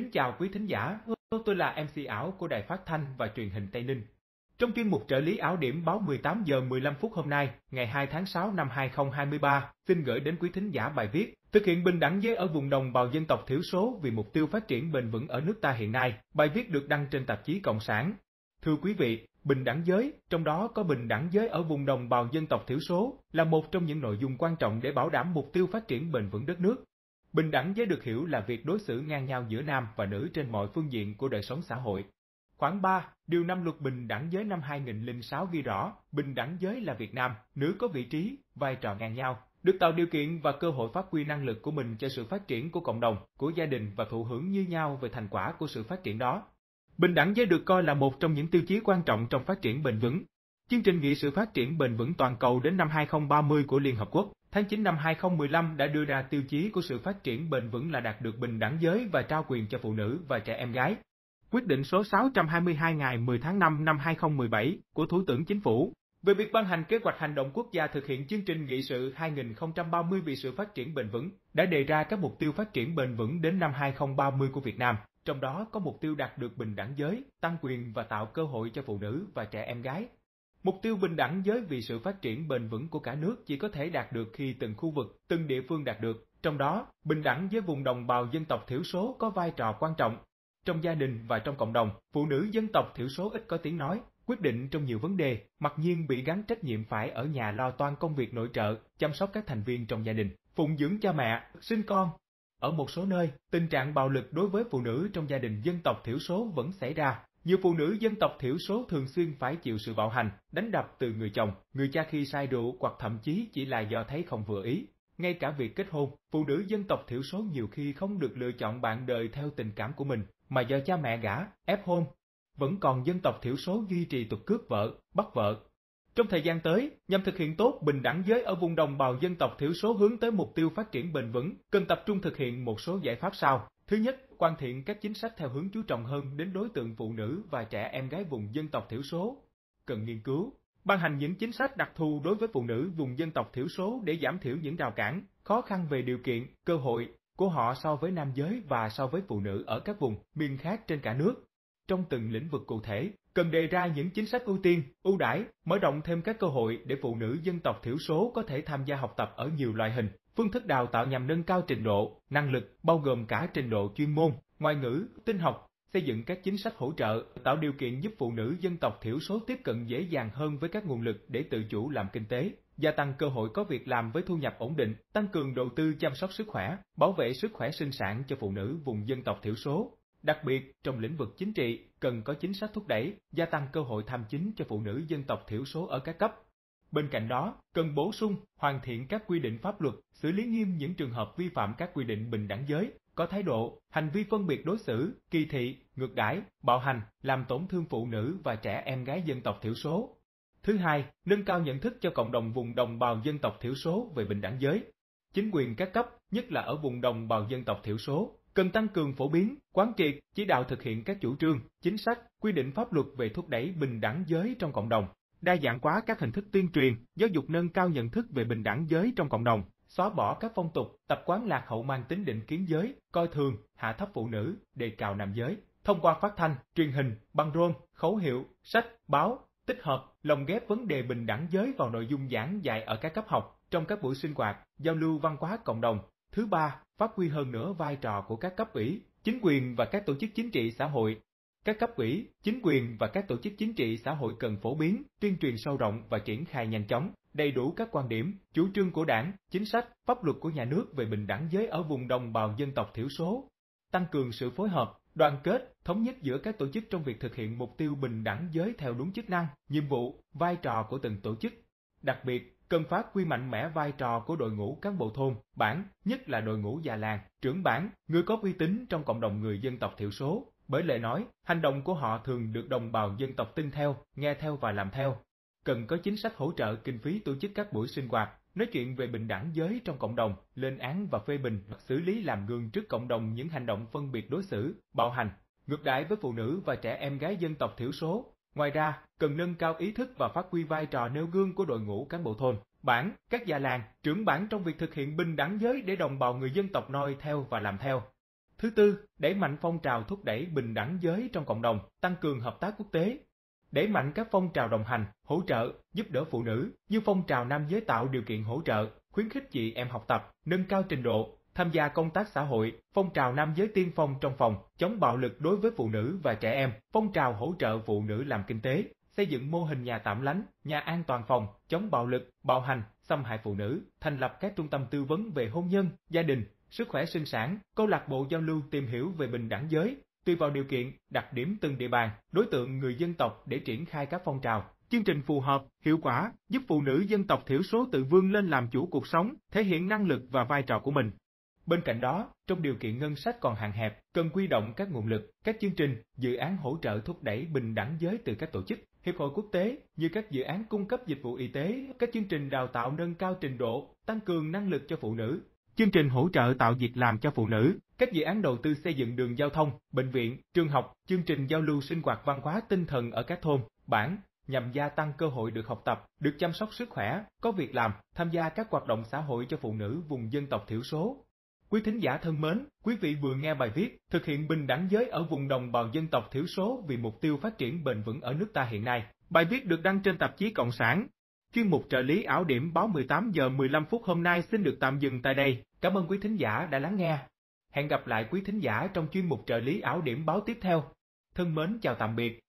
Kính chào quý thính giả, tôi là MC ảo của Đài Phát Thanh và Truyền hình Tây Ninh. Trong chuyên mục trợ lý Áo điểm báo 18 giờ 15 phút hôm nay, ngày 2 tháng 6 năm 2023, xin gửi đến quý thính giả bài viết Thực hiện bình đẳng giới ở vùng đồng bào dân tộc thiểu số vì mục tiêu phát triển bền vững ở nước ta hiện nay. Bài viết được đăng trên tạp chí Cộng sản. Thưa quý vị, bình đẳng giới, trong đó có bình đẳng giới ở vùng đồng bào dân tộc thiểu số, là một trong những nội dung quan trọng để bảo đảm mục tiêu phát triển bền vững đất nước. Bình đẳng giới được hiểu là việc đối xử ngang nhau giữa nam và nữ trên mọi phương diện của đời sống xã hội. Khoảng 3, điều 5 luật bình đẳng giới năm 2006 ghi rõ, bình đẳng giới là Việt Nam, nữ có vị trí, vai trò ngang nhau, được tạo điều kiện và cơ hội phát huy năng lực của mình cho sự phát triển của cộng đồng, của gia đình và thụ hưởng như nhau về thành quả của sự phát triển đó. Bình đẳng giới được coi là một trong những tiêu chí quan trọng trong phát triển bền vững. Chương trình nghị sự phát triển bền vững toàn cầu đến năm 2030 của Liên Hợp Quốc Tháng 9 năm 2015 đã đưa ra tiêu chí của sự phát triển bền vững là đạt được bình đẳng giới và trao quyền cho phụ nữ và trẻ em gái. Quyết định số 622 ngày 10 tháng 5 năm 2017 của Thủ tướng Chính phủ về việc ban hành kế hoạch hành động quốc gia thực hiện chương trình nghị sự 2030 vì sự phát triển bền vững đã đề ra các mục tiêu phát triển bền vững đến năm 2030 của Việt Nam, trong đó có mục tiêu đạt được bình đẳng giới, tăng quyền và tạo cơ hội cho phụ nữ và trẻ em gái Mục tiêu bình đẳng giới vì sự phát triển bền vững của cả nước chỉ có thể đạt được khi từng khu vực, từng địa phương đạt được. Trong đó, bình đẳng với vùng đồng bào dân tộc thiểu số có vai trò quan trọng. Trong gia đình và trong cộng đồng, phụ nữ dân tộc thiểu số ít có tiếng nói, quyết định trong nhiều vấn đề, mặc nhiên bị gắn trách nhiệm phải ở nhà lo toan công việc nội trợ, chăm sóc các thành viên trong gia đình, phụng dưỡng cha mẹ, sinh con. Ở một số nơi, tình trạng bạo lực đối với phụ nữ trong gia đình dân tộc thiểu số vẫn xảy ra, nhiều phụ nữ dân tộc thiểu số thường xuyên phải chịu sự bạo hành, đánh đập từ người chồng, người cha khi sai rượu hoặc thậm chí chỉ là do thấy không vừa ý. Ngay cả việc kết hôn, phụ nữ dân tộc thiểu số nhiều khi không được lựa chọn bạn đời theo tình cảm của mình, mà do cha mẹ gả, ép hôn. Vẫn còn dân tộc thiểu số duy trì tục cướp vợ, bắt vợ. Trong thời gian tới, nhằm thực hiện tốt bình đẳng giới ở vùng đồng bào dân tộc thiểu số hướng tới mục tiêu phát triển bền vững, cần tập trung thực hiện một số giải pháp sau. Thứ nhất, hoàn thiện các chính sách theo hướng chú trọng hơn đến đối tượng phụ nữ và trẻ em gái vùng dân tộc thiểu số. Cần nghiên cứu, ban hành những chính sách đặc thù đối với phụ nữ vùng dân tộc thiểu số để giảm thiểu những rào cản, khó khăn về điều kiện, cơ hội của họ so với nam giới và so với phụ nữ ở các vùng miền khác trên cả nước. Trong từng lĩnh vực cụ thể, cần đề ra những chính sách ưu tiên, ưu đãi, mở rộng thêm các cơ hội để phụ nữ dân tộc thiểu số có thể tham gia học tập ở nhiều loại hình, Phương thức đào tạo nhằm nâng cao trình độ, năng lực, bao gồm cả trình độ chuyên môn, ngoại ngữ, tin học, xây dựng các chính sách hỗ trợ, tạo điều kiện giúp phụ nữ dân tộc thiểu số tiếp cận dễ dàng hơn với các nguồn lực để tự chủ làm kinh tế, gia tăng cơ hội có việc làm với thu nhập ổn định, tăng cường đầu tư chăm sóc sức khỏe, bảo vệ sức khỏe sinh sản cho phụ nữ vùng dân tộc thiểu số. Đặc biệt, trong lĩnh vực chính trị, cần có chính sách thúc đẩy, gia tăng cơ hội tham chính cho phụ nữ dân tộc thiểu số ở các cấp, Bên cạnh đó, cần bổ sung, hoàn thiện các quy định pháp luật, xử lý nghiêm những trường hợp vi phạm các quy định bình đẳng giới, có thái độ, hành vi phân biệt đối xử, kỳ thị, ngược đãi, bạo hành, làm tổn thương phụ nữ và trẻ em gái dân tộc thiểu số. Thứ hai, nâng cao nhận thức cho cộng đồng vùng đồng bào dân tộc thiểu số về bình đẳng giới. Chính quyền các cấp, nhất là ở vùng đồng bào dân tộc thiểu số, cần tăng cường phổ biến, quán triệt, chỉ đạo thực hiện các chủ trương, chính sách, quy định pháp luật về thúc đẩy bình đẳng giới trong cộng đồng đa dạng hóa các hình thức tuyên truyền, giáo dục nâng cao nhận thức về bình đẳng giới trong cộng đồng, xóa bỏ các phong tục, tập quán lạc hậu mang tính định kiến giới, coi thường, hạ thấp phụ nữ, đề cao nam giới. Thông qua phát thanh, truyền hình, băng rôn, khẩu hiệu, sách, báo, tích hợp, lồng ghép vấn đề bình đẳng giới vào nội dung giảng dạy ở các cấp học, trong các buổi sinh hoạt, giao lưu văn hóa cộng đồng. Thứ ba, phát huy hơn nữa vai trò của các cấp ủy, chính quyền và các tổ chức chính trị xã hội các cấp ủy, chính quyền và các tổ chức chính trị xã hội cần phổ biến, tuyên truyền sâu rộng và triển khai nhanh chóng, đầy đủ các quan điểm, chủ trương của đảng, chính sách, pháp luật của nhà nước về bình đẳng giới ở vùng đồng bào dân tộc thiểu số. Tăng cường sự phối hợp, đoàn kết, thống nhất giữa các tổ chức trong việc thực hiện mục tiêu bình đẳng giới theo đúng chức năng, nhiệm vụ, vai trò của từng tổ chức. Đặc biệt, cần phát huy mạnh mẽ vai trò của đội ngũ cán bộ thôn, bản, nhất là đội ngũ già làng, trưởng bản, người có uy tín trong cộng đồng người dân tộc thiểu số. Bởi lệ nói, hành động của họ thường được đồng bào dân tộc tin theo, nghe theo và làm theo. Cần có chính sách hỗ trợ kinh phí tổ chức các buổi sinh hoạt, nói chuyện về bình đẳng giới trong cộng đồng, lên án và phê bình, xử lý làm gương trước cộng đồng những hành động phân biệt đối xử, bạo hành, ngược đãi với phụ nữ và trẻ em gái dân tộc thiểu số, Ngoài ra, cần nâng cao ý thức và phát huy vai trò nêu gương của đội ngũ cán bộ thôn, bản, các già làng, trưởng bản trong việc thực hiện bình đẳng giới để đồng bào người dân tộc noi theo và làm theo. Thứ tư, đẩy mạnh phong trào thúc đẩy bình đẳng giới trong cộng đồng, tăng cường hợp tác quốc tế, đẩy mạnh các phong trào đồng hành, hỗ trợ, giúp đỡ phụ nữ như phong trào nam giới tạo điều kiện hỗ trợ, khuyến khích chị em học tập, nâng cao trình độ, tham gia công tác xã hội, phong trào nam giới tiên phong trong phòng, chống bạo lực đối với phụ nữ và trẻ em, phong trào hỗ trợ phụ nữ làm kinh tế, xây dựng mô hình nhà tạm lánh, nhà an toàn phòng, chống bạo lực, bạo hành, xâm hại phụ nữ, thành lập các trung tâm tư vấn về hôn nhân, gia đình, sức khỏe sinh sản, câu lạc bộ giao lưu tìm hiểu về bình đẳng giới, tùy vào điều kiện, đặc điểm từng địa bàn, đối tượng người dân tộc để triển khai các phong trào. Chương trình phù hợp, hiệu quả, giúp phụ nữ dân tộc thiểu số tự vươn lên làm chủ cuộc sống, thể hiện năng lực và vai trò của mình. Bên cạnh đó, trong điều kiện ngân sách còn hạn hẹp, cần quy động các nguồn lực, các chương trình, dự án hỗ trợ thúc đẩy bình đẳng giới từ các tổ chức, hiệp hội quốc tế như các dự án cung cấp dịch vụ y tế, các chương trình đào tạo nâng cao trình độ, tăng cường năng lực cho phụ nữ, chương trình hỗ trợ tạo việc làm cho phụ nữ, các dự án đầu tư xây dựng đường giao thông, bệnh viện, trường học, chương trình giao lưu sinh hoạt văn hóa tinh thần ở các thôn, bản nhằm gia tăng cơ hội được học tập, được chăm sóc sức khỏe, có việc làm, tham gia các hoạt động xã hội cho phụ nữ vùng dân tộc thiểu số, Quý thính giả thân mến, quý vị vừa nghe bài viết Thực hiện bình đẳng giới ở vùng đồng bào dân tộc thiểu số vì mục tiêu phát triển bền vững ở nước ta hiện nay. Bài viết được đăng trên tạp chí Cộng sản. Chuyên mục trợ lý ảo điểm báo 18 giờ 15 phút hôm nay xin được tạm dừng tại đây. Cảm ơn quý thính giả đã lắng nghe. Hẹn gặp lại quý thính giả trong chuyên mục trợ lý ảo điểm báo tiếp theo. Thân mến chào tạm biệt.